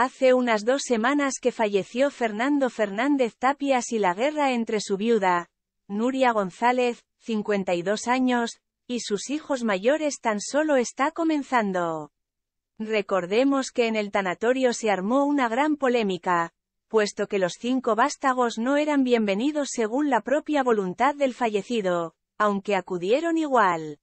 Hace unas dos semanas que falleció Fernando Fernández Tapias y la guerra entre su viuda, Nuria González, 52 años, y sus hijos mayores tan solo está comenzando. Recordemos que en el tanatorio se armó una gran polémica, puesto que los cinco vástagos no eran bienvenidos según la propia voluntad del fallecido, aunque acudieron igual.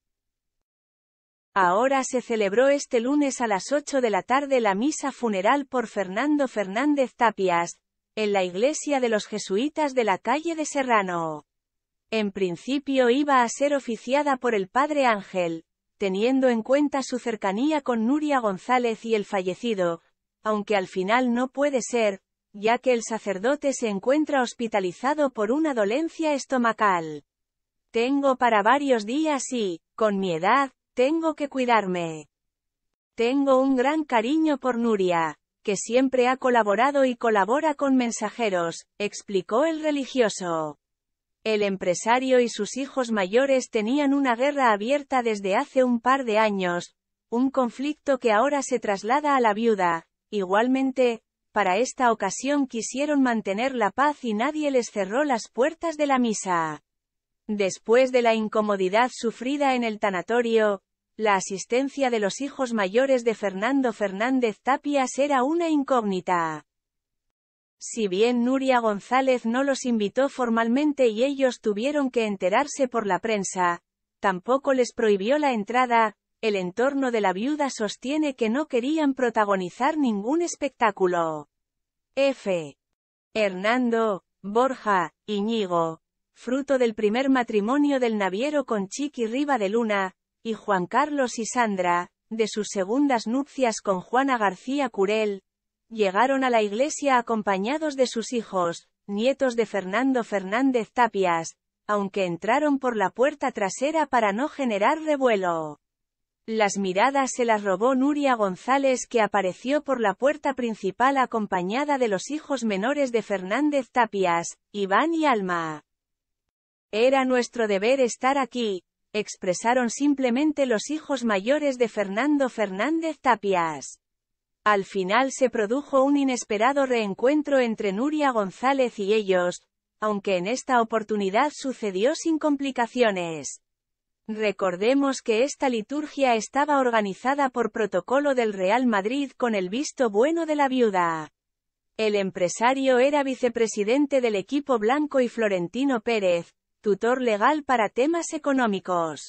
Ahora se celebró este lunes a las 8 de la tarde la misa funeral por Fernando Fernández Tapias, en la iglesia de los jesuitas de la calle de Serrano. En principio iba a ser oficiada por el padre Ángel, teniendo en cuenta su cercanía con Nuria González y el fallecido, aunque al final no puede ser, ya que el sacerdote se encuentra hospitalizado por una dolencia estomacal. Tengo para varios días y, con mi edad, tengo que cuidarme. Tengo un gran cariño por Nuria, que siempre ha colaborado y colabora con mensajeros, explicó el religioso. El empresario y sus hijos mayores tenían una guerra abierta desde hace un par de años, un conflicto que ahora se traslada a la viuda. Igualmente, para esta ocasión quisieron mantener la paz y nadie les cerró las puertas de la misa. Después de la incomodidad sufrida en el tanatorio, la asistencia de los hijos mayores de Fernando Fernández Tapias era una incógnita. Si bien Nuria González no los invitó formalmente y ellos tuvieron que enterarse por la prensa, tampoco les prohibió la entrada, el entorno de la viuda sostiene que no querían protagonizar ningún espectáculo. F. Hernando, Borja, Iñigo, fruto del primer matrimonio del naviero con Chiqui Riva de Luna, y Juan Carlos y Sandra, de sus segundas nupcias con Juana García Curel, llegaron a la iglesia acompañados de sus hijos, nietos de Fernando Fernández Tapias, aunque entraron por la puerta trasera para no generar revuelo. Las miradas se las robó Nuria González que apareció por la puerta principal acompañada de los hijos menores de Fernández Tapias, Iván y Alma. Era nuestro deber estar aquí, expresaron simplemente los hijos mayores de Fernando Fernández Tapias. Al final se produjo un inesperado reencuentro entre Nuria González y ellos, aunque en esta oportunidad sucedió sin complicaciones. Recordemos que esta liturgia estaba organizada por protocolo del Real Madrid con el visto bueno de la viuda. El empresario era vicepresidente del equipo blanco y Florentino Pérez, Tutor legal para temas económicos.